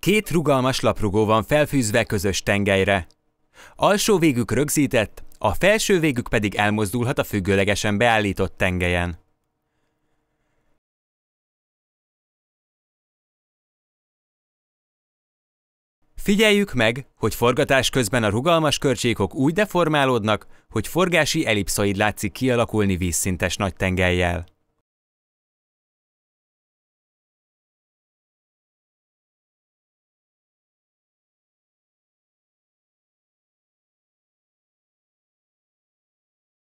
Két rugalmas laprugó van felfűzve közös tengelyre. Alsó végük rögzített, a felső végük pedig elmozdulhat a függőlegesen beállított tengelyen. Figyeljük meg, hogy forgatás közben a rugalmas körcsékok úgy deformálódnak, hogy forgási ellipszoid látszik kialakulni vízszintes nagy tengelyjel.